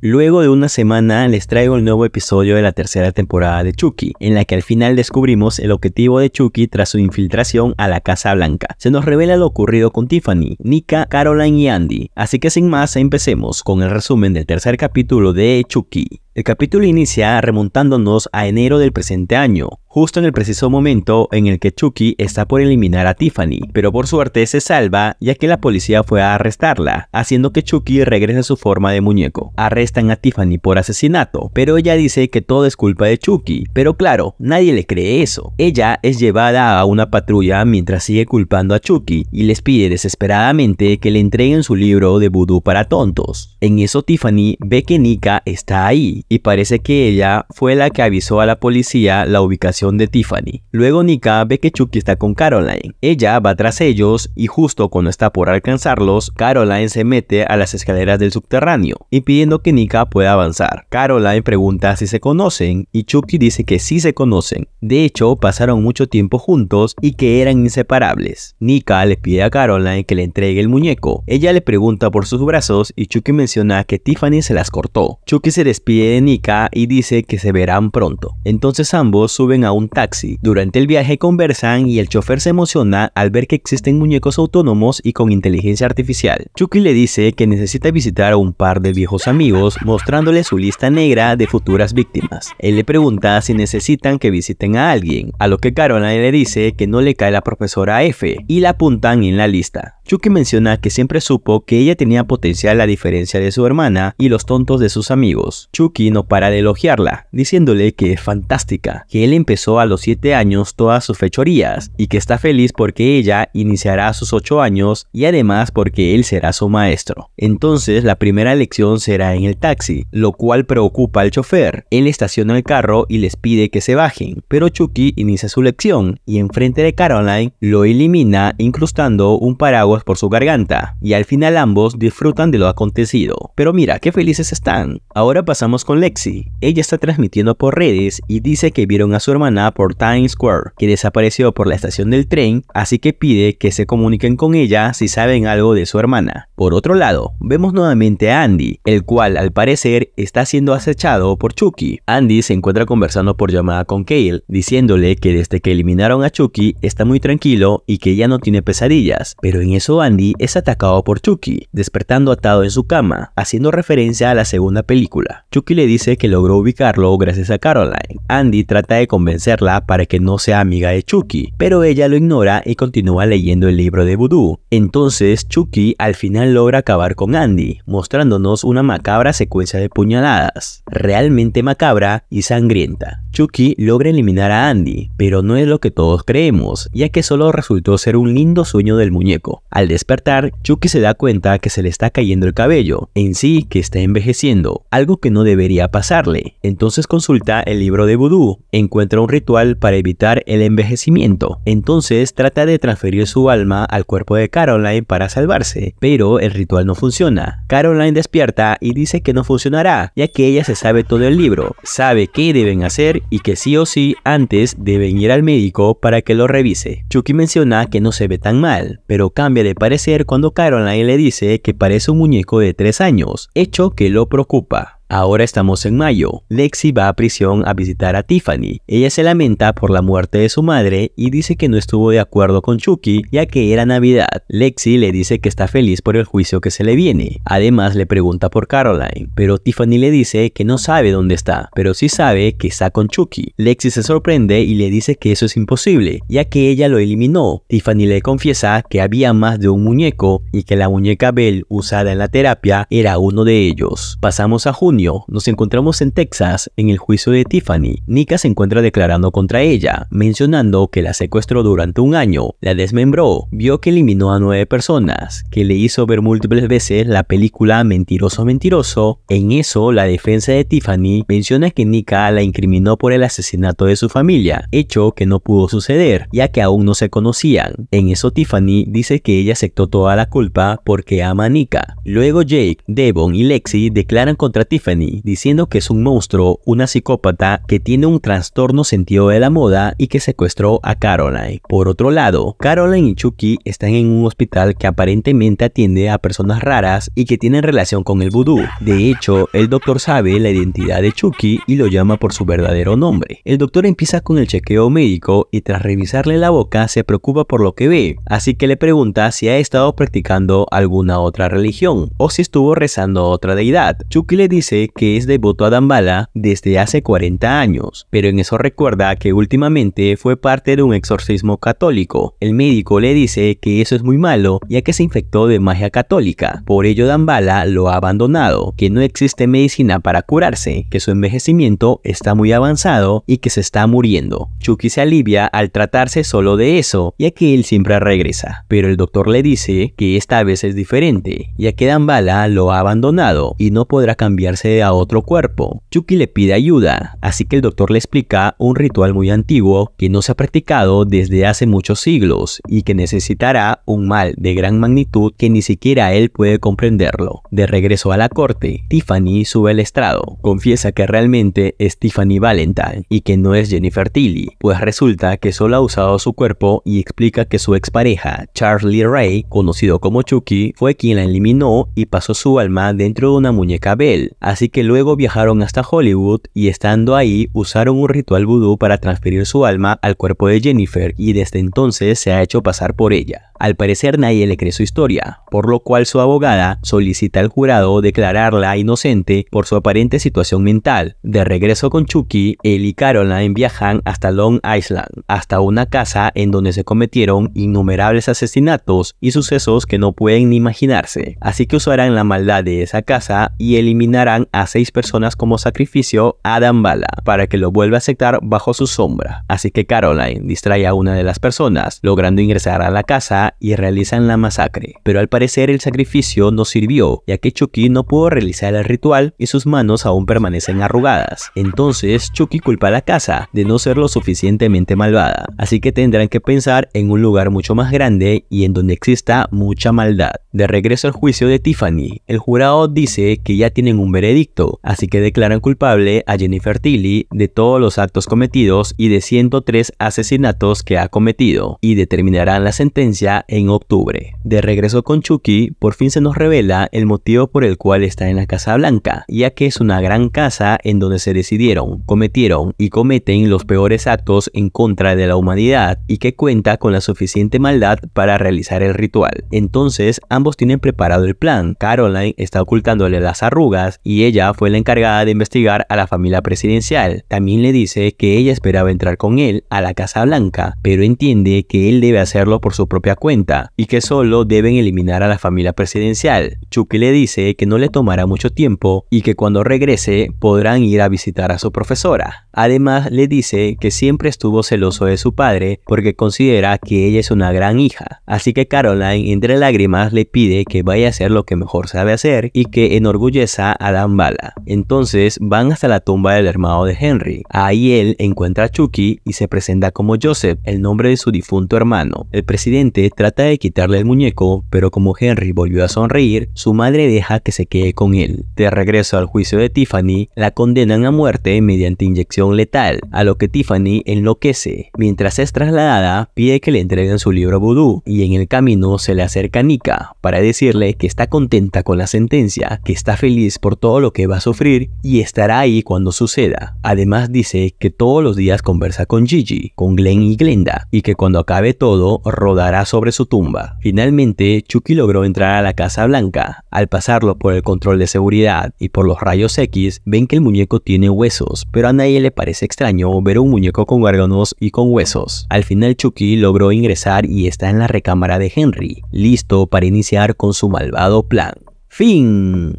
Luego de una semana les traigo el nuevo episodio de la tercera temporada de Chucky, en la que al final descubrimos el objetivo de Chucky tras su infiltración a la Casa Blanca. Se nos revela lo ocurrido con Tiffany, Nika, Caroline y Andy. Así que sin más, empecemos con el resumen del tercer capítulo de Chucky. El capítulo inicia remontándonos a enero del presente año, justo en el preciso momento en el que Chucky está por eliminar a Tiffany, pero por suerte se salva ya que la policía fue a arrestarla, haciendo que Chucky regrese a su forma de muñeco. Arrestan a Tiffany por asesinato, pero ella dice que todo es culpa de Chucky, pero claro, nadie le cree eso. Ella es llevada a una patrulla mientras sigue culpando a Chucky y les pide desesperadamente que le entreguen su libro de vudú para tontos. En eso Tiffany ve que Nika está ahí y parece que ella fue la que avisó a la policía la ubicación de Tiffany. Luego Nika ve que Chucky está con Caroline. Ella va tras ellos y justo cuando está por alcanzarlos, Caroline se mete a las escaleras del subterráneo, impidiendo que Nika pueda avanzar. Caroline pregunta si se conocen y Chucky dice que sí se conocen. De hecho, pasaron mucho tiempo juntos y que eran inseparables. Nika le pide a Caroline que le entregue el muñeco. Ella le pregunta por sus brazos y Chucky menciona que Tiffany se las cortó. Chucky se despide de Nika y dice que se verán pronto. Entonces ambos suben a un taxi. Durante el viaje conversan y el chofer se emociona al ver que existen muñecos autónomos y con inteligencia artificial. Chucky le dice que necesita visitar a un par de viejos amigos mostrándole su lista negra de futuras víctimas. Él le pregunta si necesitan que visiten a alguien, a lo que Caroline le dice que no le cae la profesora F y la apuntan en la lista. Chucky menciona que siempre supo que ella tenía potencial a diferencia de su hermana y los tontos de sus amigos. Chucky no para de elogiarla, diciéndole que es fantástica, que él empezó a los 7 años todas sus fechorías y que está feliz porque ella iniciará sus 8 años y además porque él será su maestro. Entonces la primera lección será en el taxi, lo cual preocupa al chofer. Él estaciona el carro y les pide que se bajen, pero Chucky inicia su lección y enfrente de Caroline lo elimina incrustando un paraguas por su garganta, y al final ambos disfrutan de lo acontecido. Pero mira, qué felices están. Ahora pasamos con Lexi. Ella está transmitiendo por redes y dice que vieron a su hermana por Times Square, que desapareció por la estación del tren, así que pide que se comuniquen con ella si saben algo de su hermana. Por otro lado, vemos nuevamente a Andy, el cual al parecer está siendo acechado por Chucky. Andy se encuentra conversando por llamada con Kale, diciéndole que desde que eliminaron a Chucky está muy tranquilo y que ya no tiene pesadillas, pero en eso Andy es atacado por Chucky, despertando atado en su cama, haciendo referencia a la segunda película. Chucky le dice que logró ubicarlo gracias a Caroline. Andy trata de convencerla para que no sea amiga de Chucky, pero ella lo ignora y continúa leyendo el libro de Voodoo. Entonces Chucky al final logra acabar con Andy, mostrándonos una macabra secuencia de puñaladas, realmente macabra y sangrienta. Chucky logra eliminar a Andy, pero no es lo que todos creemos, ya que solo resultó ser un lindo sueño del muñeco. Al despertar, Chucky se da cuenta que se le está cayendo el cabello, en sí que está envejeciendo, algo que no debería pasarle. Entonces consulta el libro de vudú, encuentra un ritual para evitar el envejecimiento. Entonces trata de transferir su alma al cuerpo de Caroline para salvarse, pero el ritual no funciona. Caroline despierta y dice que no funcionará, ya que ella se sabe todo el libro, sabe qué deben hacer y que sí o sí antes deben ir al médico para que lo revise. Chucky menciona que no se ve tan mal, pero cambia de parecer cuando Caroline le dice que parece un muñeco de 3 años, hecho que lo preocupa. Ahora estamos en mayo. Lexi va a prisión a visitar a Tiffany. Ella se lamenta por la muerte de su madre y dice que no estuvo de acuerdo con Chucky ya que era Navidad. Lexi le dice que está feliz por el juicio que se le viene. Además le pregunta por Caroline, pero Tiffany le dice que no sabe dónde está, pero sí sabe que está con Chucky. Lexi se sorprende y le dice que eso es imposible, ya que ella lo eliminó. Tiffany le confiesa que había más de un muñeco y que la muñeca Belle usada en la terapia era uno de ellos. Pasamos a junio nos encontramos en Texas en el juicio de Tiffany. Nika se encuentra declarando contra ella, mencionando que la secuestró durante un año, la desmembró, vio que eliminó a nueve personas, que le hizo ver múltiples veces la película Mentiroso Mentiroso. En eso, la defensa de Tiffany menciona que Nika la incriminó por el asesinato de su familia, hecho que no pudo suceder, ya que aún no se conocían. En eso, Tiffany dice que ella aceptó toda la culpa porque ama a Nika. Luego Jake, Devon y Lexi declaran contra Tiffany diciendo que es un monstruo, una psicópata que tiene un trastorno sentido de la moda y que secuestró a Caroline. Por otro lado, Caroline y Chucky están en un hospital que aparentemente atiende a personas raras y que tienen relación con el vudú. De hecho, el doctor sabe la identidad de Chucky y lo llama por su verdadero nombre. El doctor empieza con el chequeo médico y tras revisarle la boca se preocupa por lo que ve, así que le pregunta si ha estado practicando alguna otra religión o si estuvo rezando a otra deidad. Chucky le dice que es devoto a Dambala desde hace 40 años, pero en eso recuerda que últimamente fue parte de un exorcismo católico. El médico le dice que eso es muy malo ya que se infectó de magia católica, por ello Dambala lo ha abandonado, que no existe medicina para curarse, que su envejecimiento está muy avanzado y que se está muriendo. Chucky se alivia al tratarse solo de eso, ya que él siempre regresa, pero el doctor le dice que esta vez es diferente, ya que Dambala lo ha abandonado y no podrá cambiarse a otro cuerpo. Chucky le pide ayuda, así que el doctor le explica un ritual muy antiguo que no se ha practicado desde hace muchos siglos y que necesitará un mal de gran magnitud que ni siquiera él puede comprenderlo. De regreso a la corte, Tiffany sube al estrado, confiesa que realmente es Tiffany Valentine y que no es Jennifer Tilly, pues resulta que solo ha usado su cuerpo y explica que su expareja, Charlie Ray, conocido como Chucky, fue quien la eliminó y pasó su alma dentro de una muñeca Bell, Así que luego viajaron hasta Hollywood y estando ahí usaron un ritual vudú para transferir su alma al cuerpo de Jennifer y desde entonces se ha hecho pasar por ella. Al parecer nadie le cree su historia, por lo cual su abogada solicita al jurado declararla inocente por su aparente situación mental. De regreso con Chucky, él y Caroline viajan hasta Long Island, hasta una casa en donde se cometieron innumerables asesinatos y sucesos que no pueden ni imaginarse. Así que usarán la maldad de esa casa y eliminarán a seis personas como sacrificio a Dambala para que lo vuelva a aceptar bajo su sombra. Así que Caroline distrae a una de las personas, logrando ingresar a la casa y realizan la masacre. Pero al parecer el sacrificio no sirvió, ya que Chucky no pudo realizar el ritual y sus manos aún permanecen arrugadas. Entonces Chucky culpa a la casa de no ser lo suficientemente malvada, así que tendrán que pensar en un lugar mucho más grande y en donde exista mucha maldad. De regreso al juicio de Tiffany, el jurado dice que ya tienen un veredicto edicto, así que declaran culpable a Jennifer Tilly de todos los actos cometidos y de 103 asesinatos que ha cometido, y determinarán la sentencia en octubre. De regreso con Chucky, por fin se nos revela el motivo por el cual está en la Casa Blanca, ya que es una gran casa en donde se decidieron, cometieron y cometen los peores actos en contra de la humanidad y que cuenta con la suficiente maldad para realizar el ritual. Entonces, ambos tienen preparado el plan. Caroline está ocultándole las arrugas y ella fue la encargada de investigar a la familia presidencial. También le dice que ella esperaba entrar con él a la Casa Blanca, pero entiende que él debe hacerlo por su propia cuenta y que solo deben eliminar a la familia presidencial. Chucky le dice que no le tomará mucho tiempo y que cuando regrese podrán ir a visitar a su profesora. Además le dice que siempre estuvo celoso de su padre porque considera que ella es una gran hija. Así que Caroline entre lágrimas le pide que vaya a hacer lo que mejor sabe hacer y que enorgulleza a la bala. Entonces van hasta la tumba del hermano de Henry. Ahí él encuentra a Chucky y se presenta como Joseph, el nombre de su difunto hermano. El presidente trata de quitarle el muñeco, pero como Henry volvió a sonreír, su madre deja que se quede con él. De regreso al juicio de Tiffany, la condenan a muerte mediante inyección letal, a lo que Tiffany enloquece. Mientras es trasladada, pide que le entreguen su libro vudú y en el camino se le acerca Nika para decirle que está contenta con la sentencia, que está feliz por todo lo que va a sufrir y estará ahí cuando suceda. Además dice que todos los días conversa con Gigi, con Glenn y Glenda, y que cuando acabe todo rodará sobre su tumba. Finalmente, Chucky logró entrar a la Casa Blanca. Al pasarlo por el control de seguridad y por los rayos X, ven que el muñeco tiene huesos, pero a nadie le parece extraño ver un muñeco con órganos y con huesos. Al final Chucky logró ingresar y está en la recámara de Henry, listo para iniciar con su malvado plan. Fin.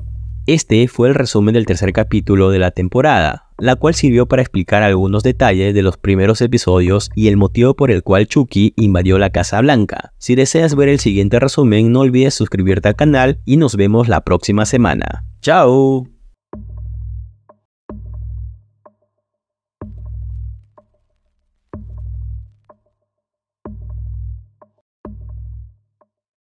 Este fue el resumen del tercer capítulo de la temporada, la cual sirvió para explicar algunos detalles de los primeros episodios y el motivo por el cual Chucky invadió la Casa Blanca. Si deseas ver el siguiente resumen, no olvides suscribirte al canal y nos vemos la próxima semana. ¡Chao!